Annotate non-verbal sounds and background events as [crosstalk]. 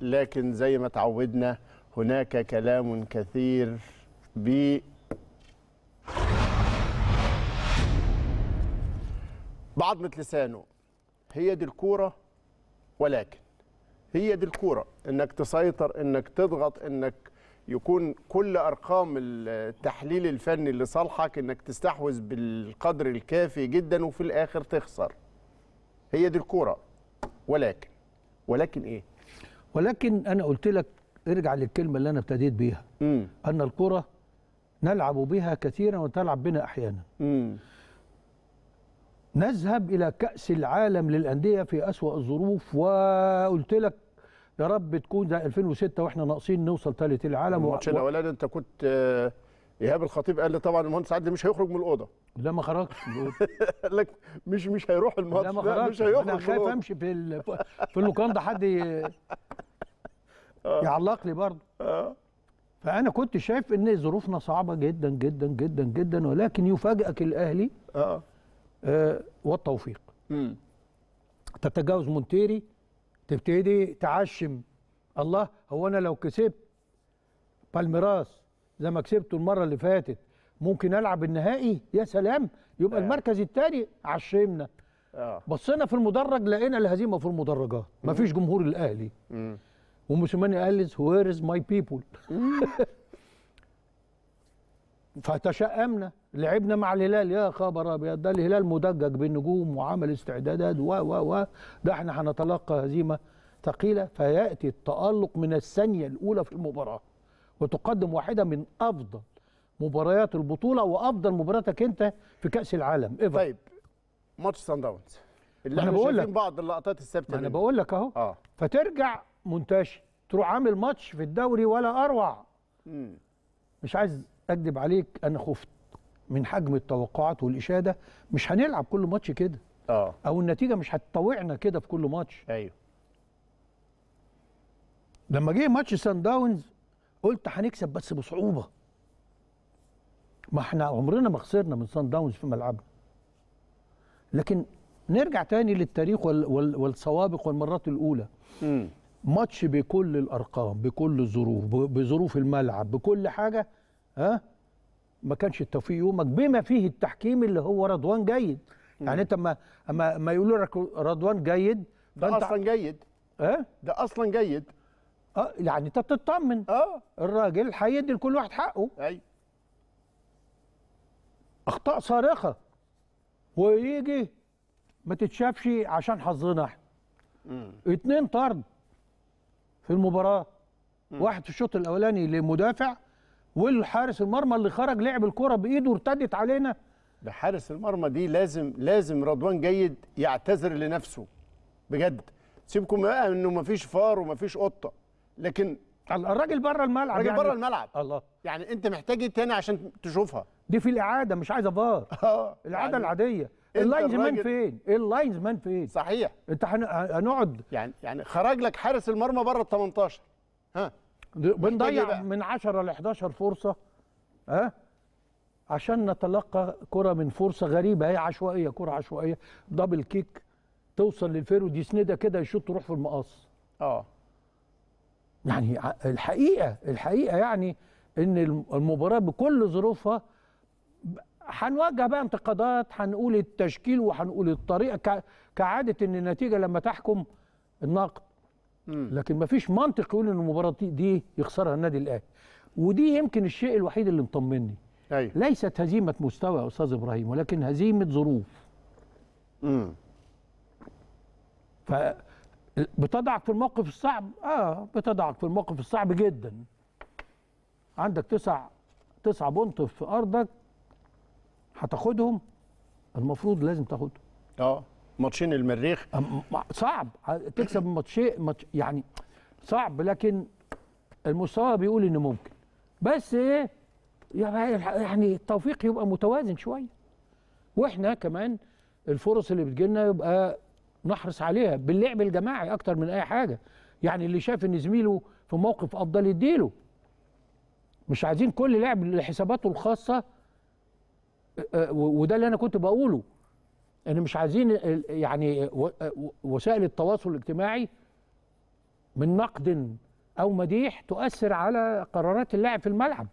لكن زي ما تعودنا هناك كلام كثير ب بعضمة لسانه هي دي الكورة ولكن هي دي الكورة انك تسيطر انك تضغط انك يكون كل ارقام التحليل الفني اللي صالحك انك تستحوذ بالقدر الكافي جدا وفي الاخر تخسر هي دي الكوره ولكن ولكن ايه ولكن انا قلت لك ارجع للكلمه اللي انا ابتديت بيها مم. ان الكره نلعب بها كثيرا وتلعب بنا احيانا مم. نذهب الى كاس العالم للانديه في اسوا الظروف وقلت لك يا رب تكون زي 2006 واحنا ناقصين نوصل ثالث العالم الماتش الاولاني انت كنت آه، ايهاب الخطيب قال لي طبعا المهندس عدلي مش هيخرج من الاوضه لا ما خرجش قال [laughs] لك مش مش هيروح الماتش لا ما خرجش مش هيخرج انا خايف امشي في ال... في حد [laughs] آه. يعلق لي برضه آه. فانا كنت شايف ان ظروفنا صعبه جدا جدا جدا جدا ولكن يفاجئك الاهلي اه, آه والتوفيق م. تتجاوز مونتيري تبتدي تعشم الله هو انا لو كسبت بالميراس زي ما كسبته المره اللي فاتت ممكن العب النهائي يا سلام يبقى آه. المركز الثاني عشمنا آه. بصينا في المدرج لقينا الهزيمه في المدرجات مفيش جمهور الاهلي مم. وموسوماني قال وير از ماي بيبول فتشائمنا لعبنا مع الهلال يا خبر ابيض ده الهلال مدجج بالنجوم وعمل استعدادات و و و ده احنا هنتلقى هزيمه ثقيله فياتي التالق من الثانيه الاولى في المباراه وتقدم واحده من افضل مباريات البطوله وافضل مباراتك انت في كاس العالم إيفر. طيب ماتش سان داونز اللي احنا بقول لك بعض اللقطات الثابته انا بقول لك اهو آه. فترجع منتشي تروح عامل ماتش في الدوري ولا اروع مم. مش عايز اكذب عليك انا خفت من حجم التوقعات والاشاده مش هنلعب كل ماتش كده اه او النتيجه مش هتطوعنا كده في كل ماتش ايوه لما جه ماتش سان داونز قلت هنكسب بس بصعوبه ما احنا عمرنا ما خسرنا من سان داونز في ملعبنا لكن نرجع تاني للتاريخ والسوابق والمرات الاولى ماتش بكل الارقام بكل الظروف بظروف الملعب بكل حاجه ها ما كانش التوفيق يومك بما فيه التحكيم اللي هو رضوان جيد يعني انت اما اما ما يقولوا لك رضوان جيد ده اصلا جيد اه ده اصلا جيد اه يعني انت بتطمن اه الراجل هيدي لكل واحد حقه ايوه اخطاء صارخه ويجي ما تتشافش عشان حظنا احنا اتنين طرد في المباراه واحد في الشوط الاولاني لمدافع والحارس المرمى اللي خرج لعب الكره بايده وارتدت علينا ده حارس المرمى دي لازم لازم رضوان جيد يعتذر لنفسه بجد سيبكم بقى انه مفيش فار ومفيش قطه لكن الراجل بره الملعب الراجل يعني بره الملعب الله يعني انت محتاج ايه تاني عشان تشوفها دي في الاعاده مش عايزه فار [laughs] آه. الاعاده يعني العاديه اللاينز مان فين؟ اللاينز مان فين؟ صحيح انت هنقعد يعني يعني خرج لك حارس المرمى بره ال 18 ها بنضيع إيه من 10 ل 11 فرصه ها عشان نتلقى كره من فرصه غريبه هي عشوائيه كره عشوائيه دبل كيك توصل دي سنده كده يشوط تروح في المقص اه يعني الحقيقه الحقيقه يعني ان المباراه بكل ظروفها هنواجه بقى انتقادات هنقول التشكيل وهنقول الطريقه كعاده ان النتيجه لما تحكم النقد لكن مفيش منطق يقول ان المباراه دي يخسرها النادي الاهلي ودي يمكن الشيء الوحيد اللي مطمني أيوة. ليست هزيمه مستوى يا استاذ ابراهيم ولكن هزيمه ظروف امم ف بتضعك في الموقف الصعب اه بتضعك في الموقف الصعب جدا عندك تسع تسع بونت في ارضك هتاخدهم المفروض لازم تاخدهم اه ماتشين المريخ صعب تكسب ماتشين ماتش يعني صعب لكن المستوى بيقول ان ممكن بس ايه يعني التوفيق يبقى متوازن شويه واحنا كمان الفرص اللي بتجيلنا يبقى نحرص عليها باللعب الجماعي اكتر من اي حاجه يعني اللي شاف ان زميله في موقف افضل يديله مش عايزين كل لاعب لحساباته الخاصه أه، أه، وده اللي انا كنت بقوله ان مش عايزين يعني أه، وسائل التواصل الاجتماعي من نقد او مديح تؤثر على قرارات اللاعب في الملعب